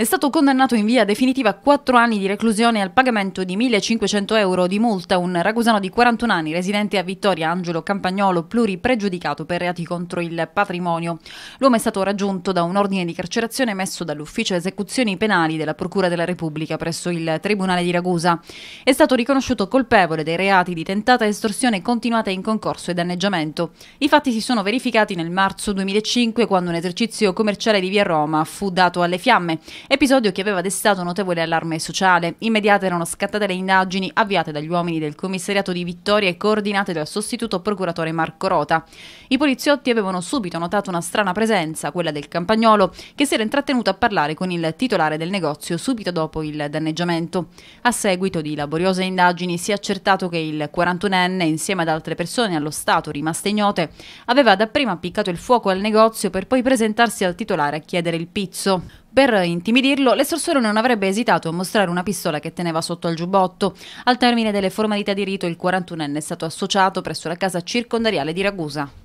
è stato condannato in via definitiva a 4 anni di reclusione al pagamento di 1.500 euro di multa un ragusano di 41 anni residente a Vittoria Angelo Campagnolo pluripregiudicato per reati contro il patrimonio. L'uomo è stato raggiunto da un ordine di carcerazione emesso dall'ufficio esecuzioni penali della Procura della Repubblica presso il Tribunale di Ragusa. È stato riconosciuto colpevole dei reati di tentata estorsione continuata in concorso e danneggiamento. I fatti si sono verificati nel marzo 2005 quando un esercizio commerciale di via Roma fu dato alle fiamme episodio che aveva destato notevole allarme sociale. Immediate erano scattate le indagini avviate dagli uomini del commissariato di Vittoria e coordinate dal sostituto procuratore Marco Rota. I poliziotti avevano subito notato una strana presenza, quella del campagnolo, che si era intrattenuto a parlare con il titolare del negozio subito dopo il danneggiamento. A seguito di laboriose indagini si è accertato che il 41enne, insieme ad altre persone allo Stato rimaste ignote, aveva dapprima appiccato il fuoco al negozio per poi presentarsi al titolare a chiedere il pizzo. Per intimidirlo, l'estorsore non avrebbe esitato a mostrare una pistola che teneva sotto al giubbotto. Al termine delle formalità di rito, il 41enne è stato associato presso la casa circondariale di Ragusa.